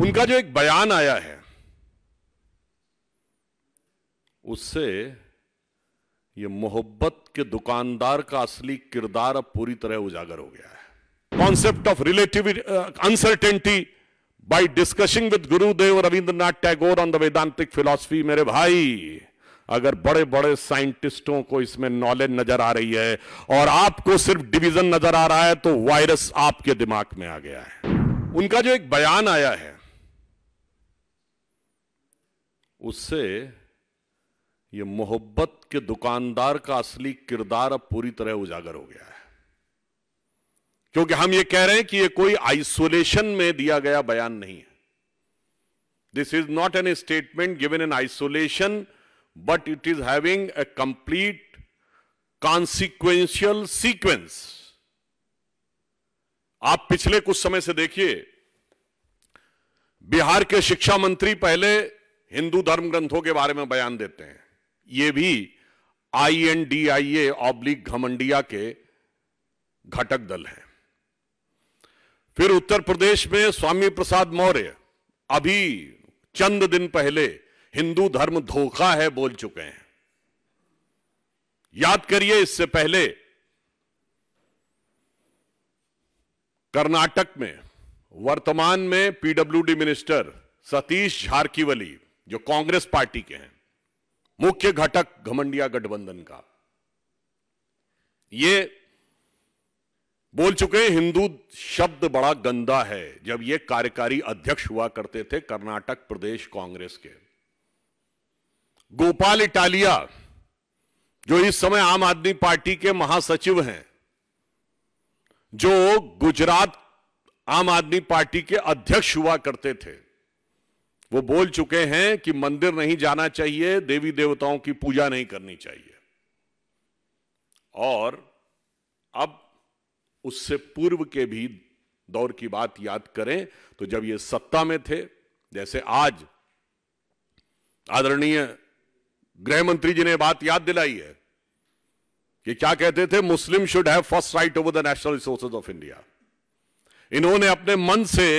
उनका जो एक बयान आया है उससे ये मोहब्बत के दुकानदार का असली किरदार अब पूरी तरह उजागर हो गया है concept of relative uncertainty by discussing with Gurudev Rabindranath Tagore on the Vedantic philosophy मेरे भाई अगर बड़े बड़े साइंटिस्टों को इसमें नॉलेज नजर आ रही है और आपको सिर्फ डिवीजन नजर आ रहा है तो वायरस आपके दिमाग में आ गया है उनका जो एक बयान आया है उससे ये मोहब्बत के दुकानदार का असली किरदार अब पूरी तरह उजागर हो गया है क्योंकि हम ये कह रहे हैं कि ये कोई आइसोलेशन में दिया गया बयान नहीं है this is not an statement given in isolation but it is having a complete consequential sequence आप पिछले कुछ समय से देखिए बिहार के शिक्षा मंत्री पहले हिंदू धर्म ग्रंथों के बारे में बयान देते हैं ये भी I N D I A oblique घमंडिया के घटक दल हैं फिर उत्तर प्रदेश में स्वामी प्रसाद मौर्य अभी चंद दिन पहले हिंदू धर्म धोखा है बोल चुके हैं याद करिए इससे पहले कर्नाटक में वर्तमान में पीडब्ल्यूडी मिनिस्टर सतीश झारकीवली जो कांग्रेस पार्टी के हैं मुख्य घटक घमंडिया गठबंधन का ये बोल चुके हैं हिंदू शब्द बड़ा गंदा है जब ये कार्यकारी अध्यक्ष हुआ करते थे कर्नाटक प्रदेश कांग्रेस के गोपाल इटालिया जो इस समय आम आदमी पार्टी के महासचिव हैं जो गुजरात आम आदमी पार्टी के अध्यक्ष हुआ करते थे वो बोल चुके हैं कि मंदिर नहीं जाना चाहिए देवी देवताओं की पूजा नहीं करनी चाहिए और अब उससे पूर्व के भी दौर की बात याद करें तो जब ये सत्ता में थे जैसे आज आदरणीय गृह मंत्री जी ने बात याद दिलाई है कि क्या कहते थे Muslim should have first right over the national resources of India इन्होंने अपने मन से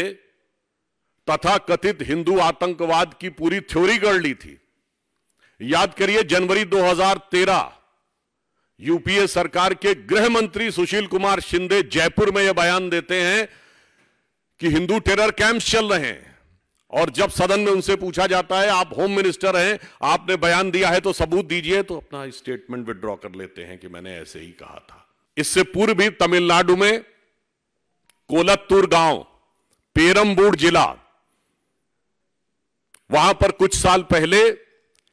तथा कथित हिंदू आतंकवाद की पूरी थ्योरी गढ़ ली थी याद करिए जनवरी 2013 यूपीए सरकार के गृह मंत्री सुशील कुमार शिंदे जयपुर में यह बयान देते हैं कि हिंदू टेरर कैंप्स चल रहे हैं और जब सदन में उनसे पूछा जाता है आप होम मिनिस्टर हैं आपने बयान दिया है तो सबूत दीजिए तो अपना स्टेटमेंट विड्रॉ कर लेते हैं कि मैंने ऐसे ही कहा था इससे पूर्व भी तमिलनाडु में कोलत्तूर गांव पेरमबूर जिला वहां पर कुछ साल पहले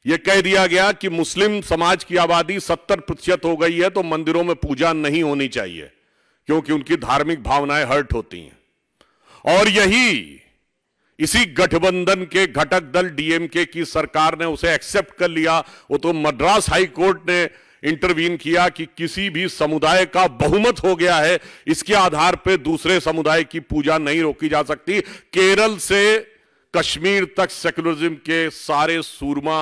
यह कह दिया गया कि मुस्लिम समाज की आबादी सत्तर प्रतिशत हो गई है तो मंदिरों में पूजा नहीं होनी चाहिए क्योंकि उनकी धार्मिक भावनाएं हर्ट होती हैं और यही इसी गठबंधन के घटक दल डीएमके की सरकार ने उसे एक्सेप्ट कर लिया वो तो मद्रास हाई कोर्ट ने इंटरवीन किया कि किसी भी समुदाय का बहुमत हो गया है इसके आधार पर दूसरे समुदाय की पूजा नहीं रोकी जा सकती केरल से कश्मीर तक सेक्युलरिज्म के सारे सूरमा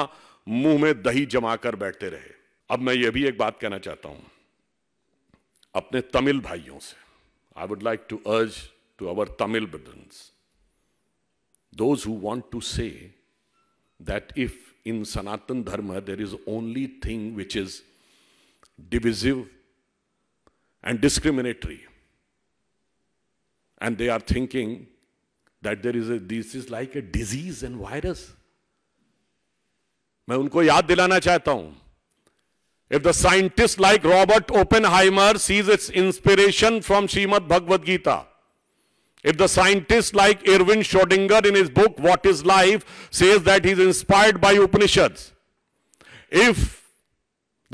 मुंह में दही जमा कर बैठते रहे अब मैं यह भी एक बात कहना चाहता हूं अपने तमिल भाइयों से I would like to urge to our Tamil brothers those who want to say that if in Sanatan Dharma there is only thing which is divisive and discriminatory and they are thinking that there is a this is like a disease and virus मैं उनको याद दिलाना चाहता हूं if the scientist like Robert Oppenheimer says its inspiration from Shrimad If the scientist like Irwin Schrodinger in his book What is Life says that he is inspired by Upanishads, if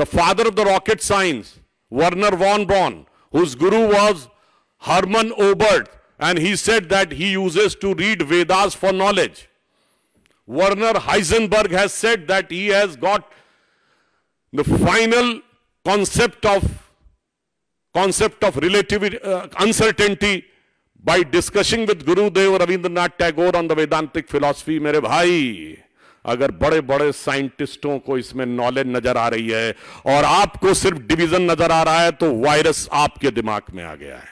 the father of the rocket science, Werner von Braun, whose guru was Hermann Oberth, and he said that he uses to read Vedas for knowledge. Werner Heisenberg has said that he has got the final concept of concept of relativity, uh, uncertainty by discussing with Gurudev Rabindranath Tagore on the Vedantic philosophy. mere bhai अगर बड़े बड़े साइंटिस्टों को इसमें knowledge नजर आ रही है और आपको सिर्फ डिवीजन नजर आ रहा है तो वायरस आपके दिमाग में आ गया है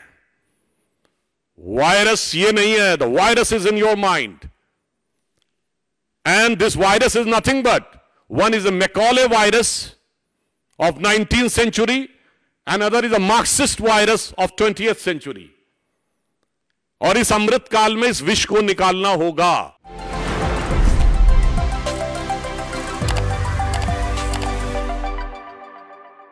वायरस ये नहीं है the virus is in your mind and this virus is nothing but one is a Macaulay virus of nineteen century and other is a Marxist virus of twenty century और इस अमृत काल में इस विष को निकालना होगा